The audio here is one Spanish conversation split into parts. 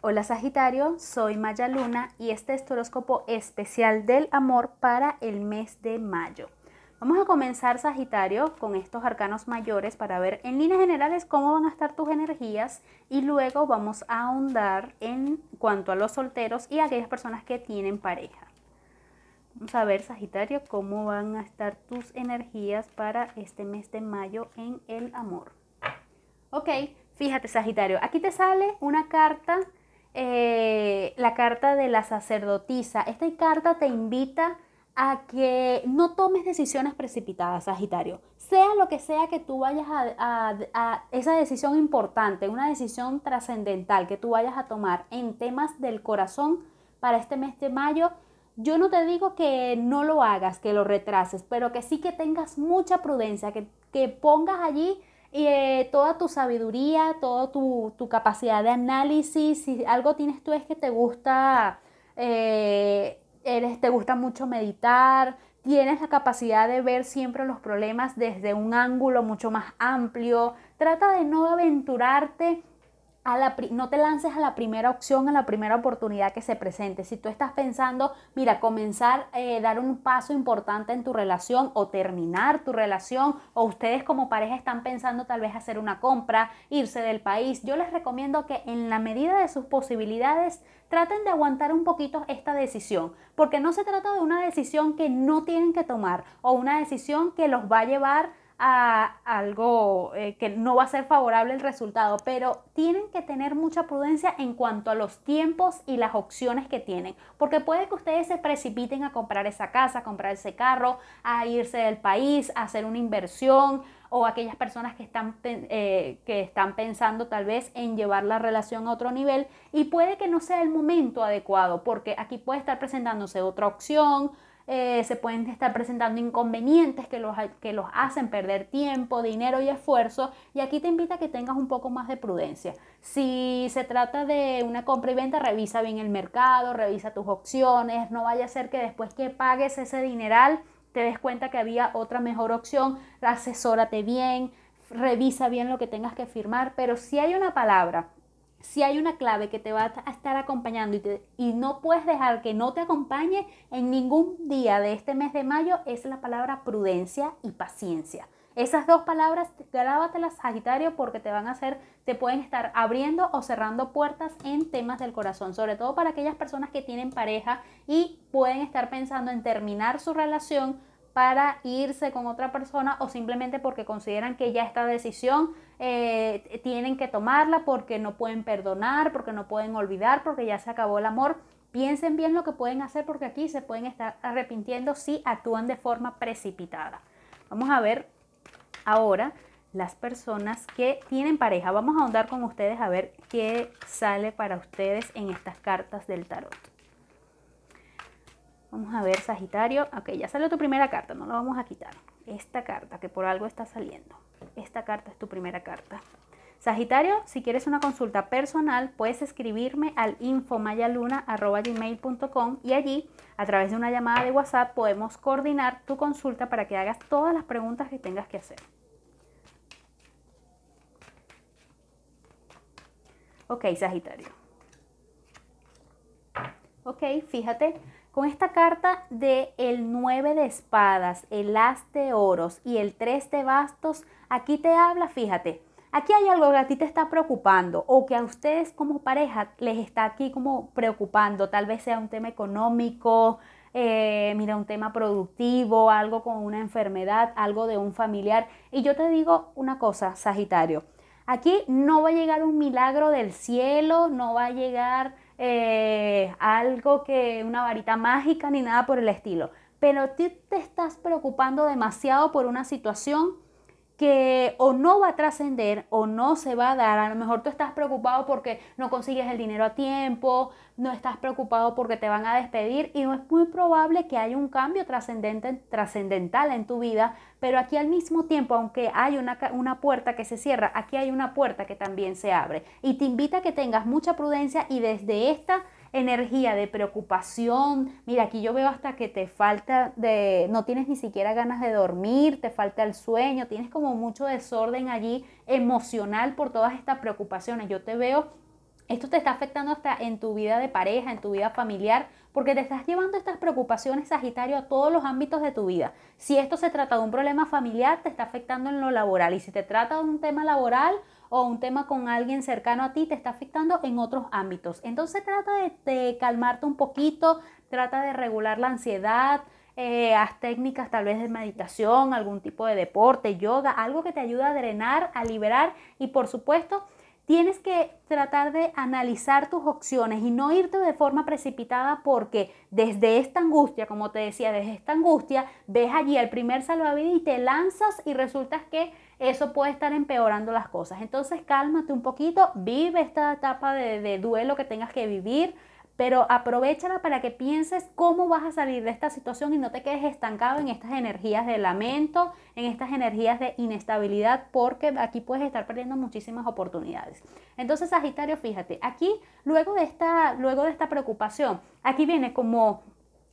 Hola Sagitario, soy Maya Luna y este es tu horóscopo especial del amor para el mes de mayo. Vamos a comenzar Sagitario con estos arcanos mayores para ver en líneas generales cómo van a estar tus energías y luego vamos a ahondar en cuanto a los solteros y aquellas personas que tienen pareja. Vamos a ver Sagitario cómo van a estar tus energías para este mes de mayo en el amor. Ok, fíjate Sagitario, aquí te sale una carta eh, la carta de la sacerdotisa. Esta carta te invita a que no tomes decisiones precipitadas, Sagitario. Sea lo que sea que tú vayas a, esa decisión importante, una decisión trascendental que tú vayas a tomar en temas del corazón para este mes de mayo, yo no te digo que no lo hagas, que lo retrases, pero que sí que tengas mucha prudencia, que, que pongas allí y eh, toda tu sabiduría, toda tu, capacidad de análisis. Si algo tienes tú es que te gusta, eh, eres, te gusta mucho meditar, tienes la capacidad de ver siempre los problemas desde un ángulo mucho más amplio. Trata de no aventurarte no te lances a la primera opción, a la primera oportunidad que se presente. Si tú estás pensando, mira, comenzar, eh, dar un paso importante en tu relación o terminar tu relación, o ustedes como pareja están pensando tal vez hacer una compra, irse del país, yo les recomiendo que en la medida de sus posibilidades traten de aguantar un poquito esta decisión, porque no se trata de una decisión que no tienen que tomar o una decisión que los va a llevar a algo eh, que no va a ser favorable el resultado, pero tienen que tener mucha prudencia en cuanto a los tiempos y las opciones que tienen, porque puede que ustedes se precipiten a comprar esa casa, comprar ese carro, a irse del país, a hacer una inversión o aquellas personas que están, eh, que están pensando tal vez en llevar la relación a otro nivel y puede que no sea el momento adecuado, porque aquí puede estar presentándose otra opción, eh, se pueden estar presentando inconvenientes que los, que los hacen perder tiempo, dinero y esfuerzo. Y aquí te invita a que tengas un poco más de prudencia. Si se trata de una compra y venta, revisa bien el mercado, revisa tus opciones, no vaya a ser que después que pagues ese dineral te des cuenta que había otra mejor opción, asesórate bien, revisa bien lo que tengas que firmar, pero si hay una palabra si hay una clave que te va a estar acompañando y, no puedes dejar que no te acompañe en ningún día de este mes de mayo, es la palabra prudencia y paciencia. Esas dos palabras, grábatelas, Sagitario, porque te van a hacer, te pueden estar abriendo o cerrando puertas en temas del corazón, sobre todo para aquellas personas que tienen pareja y pueden estar pensando en terminar su relación para irse con otra persona o simplemente porque consideran que ya esta decisión eh, tienen que tomarla porque no pueden perdonar, porque no pueden olvidar, porque ya se acabó el amor. Piensen bien lo que pueden hacer porque aquí se pueden estar arrepintiendo si actúan de forma precipitada. Vamos a ver ahora las personas que tienen pareja. Vamos a ahondar con ustedes a ver qué sale para ustedes en estas cartas del tarot. Vamos a ver, Sagitario. Ok, ya salió tu primera carta, no la vamos a quitar. Esta carta, que por algo está saliendo. Esta carta es tu primera carta. Sagitario, si quieres una consulta personal, puedes escribirme al infomayaluna.gmail.com y allí, a través de una llamada de WhatsApp, podemos coordinar tu consulta para que hagas todas las preguntas que tengas que hacer. Ok, Sagitario. Ok, fíjate, con esta carta de el 9 de espadas, el as de oros y el 3 de bastos, aquí te habla, fíjate, aquí hay algo que a ti te está preocupando o que a ustedes como pareja les está aquí como preocupando, tal vez sea un tema económico, eh, mira, un tema productivo, algo con una enfermedad, algo de un familiar. Y yo te digo una cosa, Sagitario, aquí no va a llegar un milagro del cielo, no va a llegar eh, algo que una varita mágica ni nada por el estilo. Pero tú te estás preocupando demasiado por una situación que o no va a trascender o no se va a dar. A lo mejor tú estás preocupado porque no consigues el dinero a tiempo, no estás preocupado porque te van a despedir y no es muy probable que haya un cambio trascendental en tu vida, pero aquí al mismo tiempo, aunque hay una, puerta que se cierra, aquí hay una puerta que también se abre y te invita a que tengas mucha prudencia y desde esta energía de preocupación. Mira, aquí yo veo hasta que te falta de, no tienes ni siquiera ganas de dormir, te falta el sueño, tienes como mucho desorden allí emocional por todas estas preocupaciones. Yo te veo esto te está afectando hasta en tu vida de pareja, en tu vida familiar, porque te estás llevando estas preocupaciones, Sagitario, a todos los ámbitos de tu vida. Si esto se trata de un problema familiar, te está afectando en lo laboral. Y si te trata de un tema laboral, o un tema con alguien cercano a ti te está afectando en otros ámbitos. Entonces trata de, calmarte un poquito, trata de regular la ansiedad, eh, haz técnicas tal vez de meditación, algún tipo de deporte, yoga, algo que te ayude a drenar, a liberar y por supuesto tienes que tratar de analizar tus opciones y no irte de forma precipitada porque desde esta angustia, como te decía, desde esta angustia, ves allí el primer salvavidas y te lanzas y resultas que eso puede estar empeorando las cosas. Entonces cálmate un poquito, vive esta etapa de, duelo que tengas que vivir, pero aprovechala para que pienses cómo vas a salir de esta situación y no te quedes estancado en estas energías de lamento, en estas energías de inestabilidad, porque aquí puedes estar perdiendo muchísimas oportunidades. Entonces, Sagitario, fíjate, aquí luego de esta, luego de esta preocupación, aquí viene como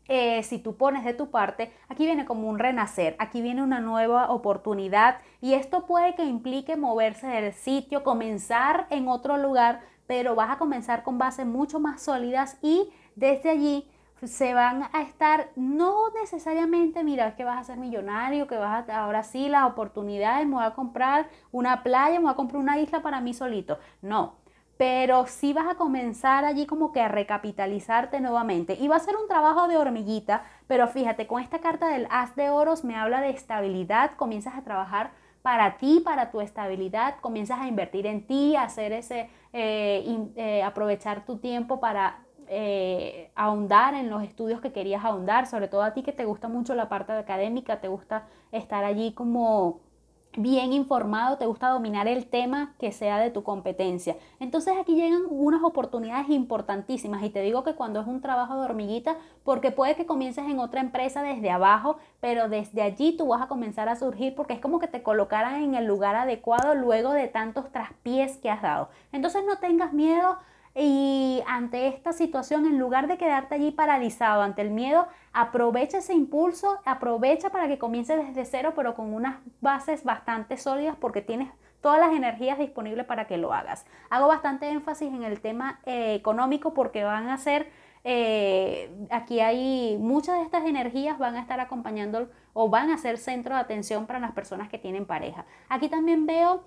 eh, si tú pones de tu parte, aquí viene como un renacer, aquí viene una nueva oportunidad y esto puede que implique moverse del sitio, comenzar en otro lugar, pero vas a comenzar con bases mucho más sólidas y desde allí se van a estar, no necesariamente, mira, que vas a ser millonario, que vas a, ahora sí, las oportunidades, me voy a comprar una playa, me voy a comprar una isla para mí solito. No, pero sí vas a comenzar allí como que a recapitalizarte nuevamente. Y va a ser un trabajo de hormiguita, pero fíjate, con esta carta del As de Oros me habla de estabilidad, comienzas a trabajar para ti, para tu estabilidad, comienzas a invertir en ti, a hacer ese, eh, eh, aprovechar tu tiempo para eh, ahondar en los estudios que querías ahondar, sobre todo a ti que te gusta mucho la parte académica, te gusta estar allí como bien informado, te gusta dominar el tema que sea de tu competencia. Entonces aquí llegan unas oportunidades importantísimas y te digo que cuando es un trabajo de hormiguita, porque puede que comiences en otra empresa desde abajo, pero desde allí tú vas a comenzar a surgir porque es como que te colocaran en el lugar adecuado luego de tantos traspiés que has dado. Entonces no tengas miedo y ante esta situación, en lugar de quedarte allí paralizado ante el miedo, aprovecha ese impulso, aprovecha para que comience desde cero, pero con unas bases bastante sólidas porque tienes todas las energías disponibles para que lo hagas. Hago bastante énfasis en el tema eh, económico porque van a ser, eh, aquí hay muchas de estas energías van a estar acompañando o van a ser centro de atención para las personas que tienen pareja. Aquí también veo,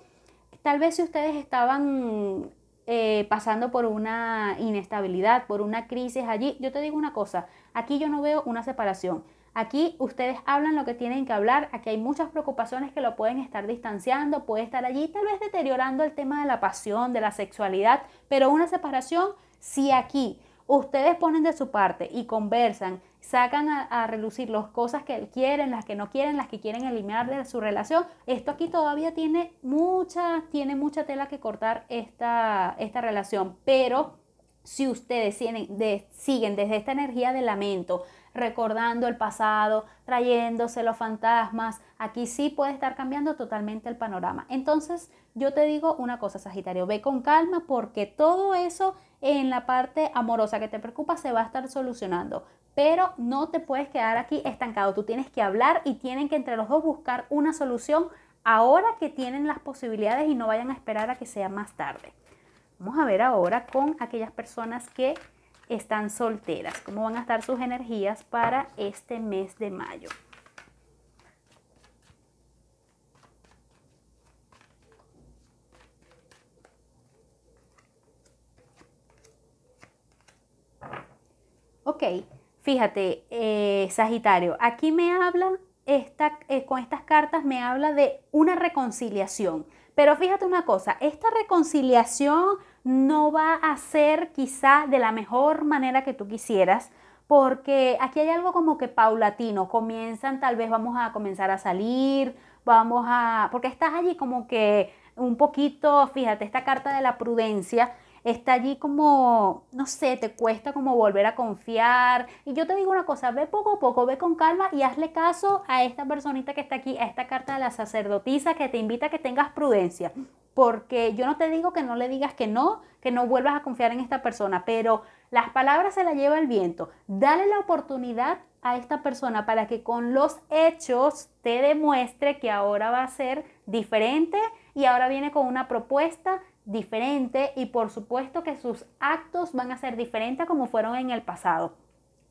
tal vez si ustedes estaban eh, pasando por una inestabilidad, por una crisis allí. Yo te digo una cosa, aquí yo no veo una separación. Aquí ustedes hablan lo que tienen que hablar, aquí hay muchas preocupaciones que lo pueden estar distanciando, puede estar allí tal vez deteriorando el tema de la pasión, de la sexualidad, pero una separación, si aquí ustedes ponen de su parte y conversan, sacan a, relucir las cosas que quieren, las que no quieren, las que quieren eliminar de su relación, esto aquí todavía tiene mucha, tiene mucha tela que cortar esta, esta relación, pero si ustedes siguen desde esta energía de lamento, recordando el pasado, trayéndose los fantasmas, aquí sí puede estar cambiando totalmente el panorama. Entonces, yo te digo una cosa, Sagitario, ve con calma porque todo eso en la parte amorosa que te preocupa se va a estar solucionando. Pero no te puedes quedar aquí estancado. Tú tienes que hablar y tienen que entre los dos buscar una solución ahora que tienen las posibilidades y no vayan a esperar a que sea más tarde. Vamos a ver ahora con aquellas personas que están solteras, cómo van a estar sus energías para este mes de mayo. ok, fíjate, eh, Sagitario, aquí me habla, esta, eh, con estas cartas me habla de una reconciliación. Pero fíjate una cosa, esta reconciliación no va a ser quizás de la mejor manera que tú quisieras, porque aquí hay algo como que paulatino, comienzan tal vez vamos a comenzar a salir, vamos a, porque estás allí como que un poquito, fíjate, esta carta de la prudencia está allí como, no sé, te cuesta como volver a confiar. Y yo te digo una cosa, ve poco a poco, ve con calma y hazle caso a esta personita que está aquí, a esta carta de la sacerdotisa que te invita a que tengas prudencia. Porque yo no te digo que no le digas que no, que no vuelvas a confiar en esta persona, pero las palabras se las lleva el viento. Dale la oportunidad a esta persona para que con los hechos te demuestre que ahora va a ser diferente y ahora viene con una propuesta diferente y por supuesto que sus actos van a ser diferentes como fueron en el pasado.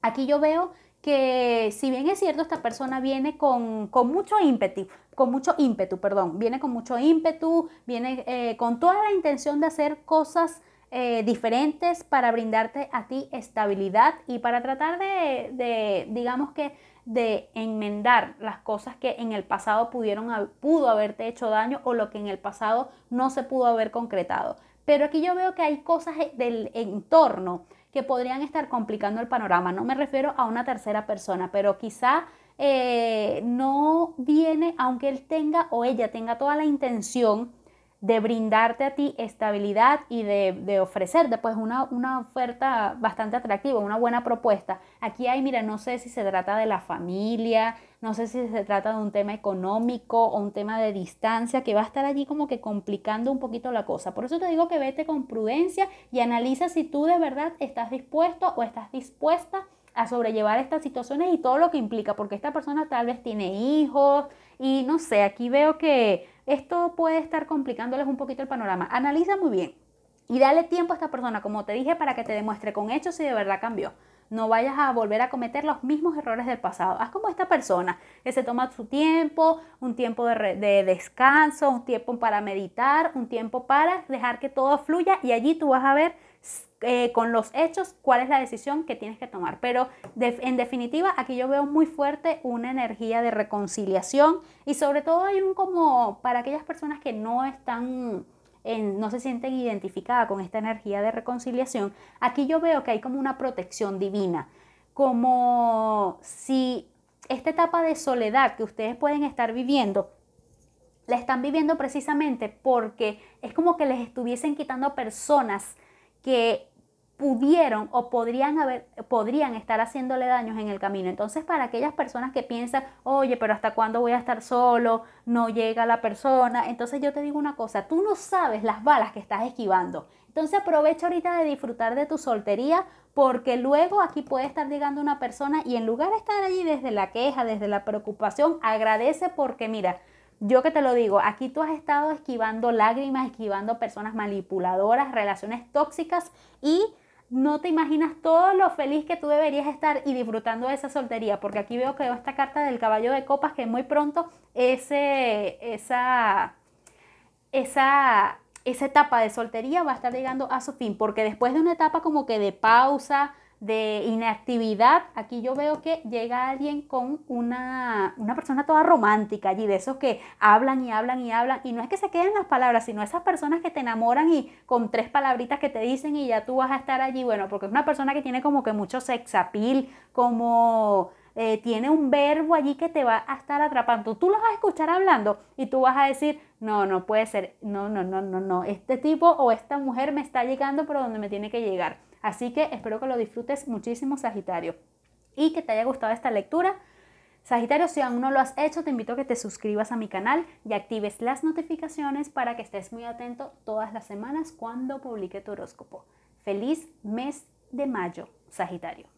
Aquí yo veo que si bien es cierto, esta persona viene con, mucho ímpetu, con mucho ímpetu, perdón, viene con mucho ímpetu, viene eh, con toda la intención de hacer cosas eh, diferentes para brindarte a ti estabilidad y para tratar de, de digamos que, de enmendar las cosas que en el pasado pudieron, pudo haberte hecho daño o lo que en el pasado no se pudo haber concretado. Pero aquí yo veo que hay cosas e-, del entorno que podrían estar complicando el panorama. No me refiero a una tercera persona, pero quizá eh, no viene, aunque él tenga o ella tenga toda la intención de brindarte a ti estabilidad y de, de ofrecerte pues una, una, oferta bastante atractiva, una buena propuesta. Aquí hay, mira, no sé si se trata de la familia, no sé si se trata de un tema económico o un tema de distancia que va a estar allí como que complicando un poquito la cosa. Por eso te digo que vete con prudencia y analiza si tú de verdad estás dispuesto o estás dispuesta a sobrellevar estas situaciones y todo lo que implica, porque esta persona tal vez tiene hijos y no sé, aquí veo que esto puede estar complicándoles un poquito el panorama. Analiza muy bien y dale tiempo a esta persona, como te dije, para que te demuestre con hechos si de verdad cambió. No vayas a volver a cometer los mismos errores del pasado. Haz como esta persona, que se toma su tiempo, un tiempo de, descanso, un tiempo para meditar, un tiempo para dejar que todo fluya y allí tú vas a ver eh, con los hechos cuál es la decisión que tienes que tomar. Pero en definitiva, aquí yo veo muy fuerte una energía de reconciliación y sobre todo hay un como para aquellas personas que no están... En, no se sienten identificadas con esta energía de reconciliación, aquí yo veo que hay como una protección divina, como si esta etapa de soledad que ustedes pueden estar viviendo, la están viviendo precisamente porque es como que les estuviesen quitando personas que pudieron o podrían, haber, podrían estar haciéndole daños en el camino. Entonces, para aquellas personas que piensan, oye, pero ¿hasta cuándo voy a estar solo? No llega la persona. Entonces yo te digo una cosa, tú no sabes las balas que estás esquivando. Entonces aprovecha ahorita de disfrutar de tu soltería porque luego aquí puede estar llegando una persona y en lugar de estar allí desde la queja, desde la preocupación, agradece porque mira, yo que te lo digo, aquí tú has estado esquivando lágrimas, esquivando personas manipuladoras, relaciones tóxicas y no te imaginas todo lo feliz que tú deberías estar y disfrutando de esa soltería, porque aquí veo que veo esta carta del caballo de copas que muy pronto ese, esa, esa, esa etapa de soltería va a estar llegando a su fin, porque después de una etapa como que de pausa, de inactividad, aquí yo veo que llega alguien con una, persona toda romántica allí, de esos que hablan y hablan y hablan, y no es que se queden las palabras, sino esas personas que te enamoran y con tres palabritas que te dicen y ya tú vas a estar allí, bueno, porque es una persona que tiene como que mucho sexapil, como eh, tiene un verbo allí que te va a estar atrapando. Tú los vas a escuchar hablando y tú vas a decir, no, no puede ser, no, no, no, no, no, este tipo o esta mujer me está llegando por donde me tiene que llegar. Así que espero que lo disfrutes muchísimo, Sagitario, y que te haya gustado esta lectura. Sagitario, si aún no lo has hecho, te invito a que te suscribas a mi canal y actives las notificaciones para que estés muy atento todas las semanas cuando publique tu horóscopo. Feliz mes de mayo, Sagitario.